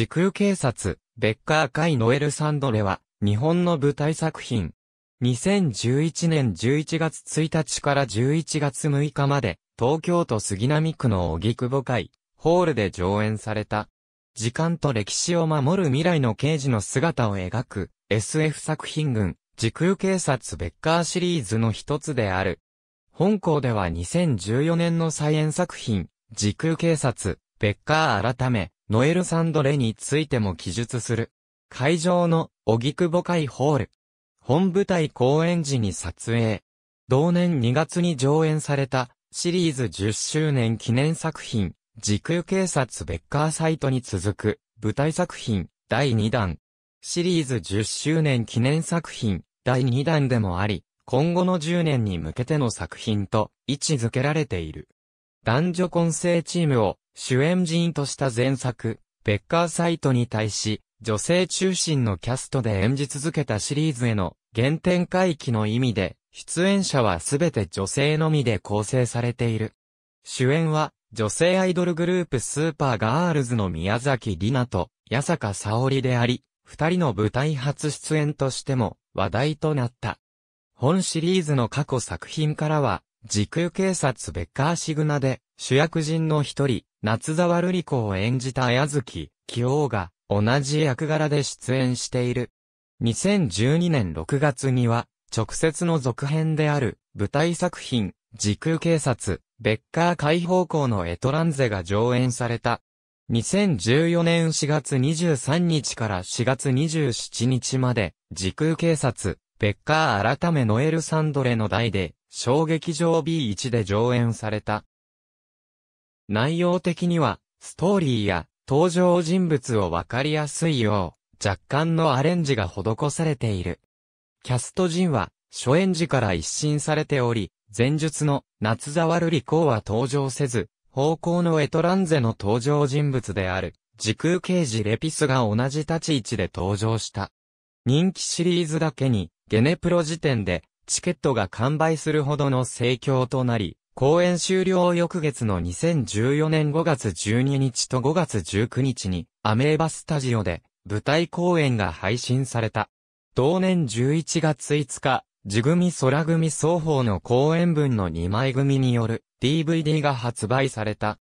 時空警察、ベッカー・界ノエル・サンドレは、日本の舞台作品。2011年11月1日から11月6日まで、東京都杉並区の荻窪会、ホールで上演された。時間と歴史を守る未来の刑事の姿を描く、SF 作品群、時空警察ベッカーシリーズの一つである。本校では2014年の再演作品、時空警察、ベッカー改め、ノエル・サンドレについても記述する。会場の、荻窪会ホール。本舞台公演時に撮影。同年2月に上演された、シリーズ10周年記念作品、時空警察ベッカーサイトに続く、舞台作品、第2弾。シリーズ10周年記念作品、第2弾でもあり、今後の10年に向けての作品と位置づけられている。男女混成チームを主演陣とした前作、ベッカーサイトに対し、女性中心のキャストで演じ続けたシリーズへの原点回帰の意味で、出演者はすべて女性のみで構成されている。主演は、女性アイドルグループスーパーガールズの宮崎里奈と、八坂沙織であり、二人の舞台初出演としても話題となった。本シリーズの過去作品からは、時空警察ベッカーシグナで主役人の一人、夏沢瑠璃子を演じた綾月、清王が同じ役柄で出演している。2012年6月には、直接の続編である舞台作品、時空警察、ベッカー解放校のエトランゼが上演された。2014年4月23日から4月27日まで、時空警察、ベッカー改めノエル・サンドレの代で小劇場 B1 で上演された。内容的には、ストーリーや登場人物をわかりやすいよう、若干のアレンジが施されている。キャスト陣は、初演時から一新されており、前述の夏沢瑠璃子は登場せず、方向のエトランゼの登場人物である、時空刑事レピスが同じ立ち位置で登場した。人気シリーズだけに、ゲネプロ時点で、チケットが完売するほどの盛況となり、公演終了翌月の2014年5月12日と5月19日に、アメーバスタジオで、舞台公演が配信された。同年11月5日、地組空組双方の公演分の2枚組による DVD が発売された。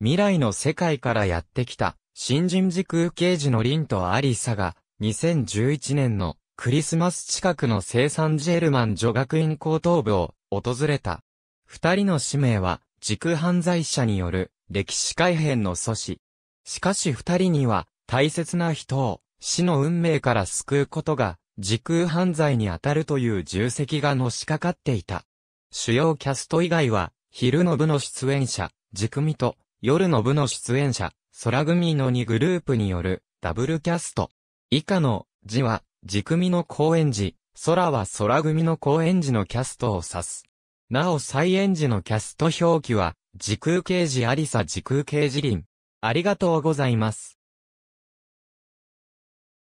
未来の世界からやってきた、新人時空刑事の凛とアリサが、2011年のクリスマス近くの聖三ジェルマン女学院高等部を訪れた。二人の使命は、軸犯罪者による歴史改変の阻止。しかし二人には、大切な人を死の運命から救うことが、時空犯罪に当たるという重責がのしかかっていた。主要キャスト以外は、昼の部の出演者、時組と、夜の部の出演者、空組の2グループによる、ダブルキャスト。以下の、字は、地組の公演時、空は空組の公演時のキャストを指す。なお再演時のキャスト表記は、時空刑事ありさ時空刑事林。ありがとうございます。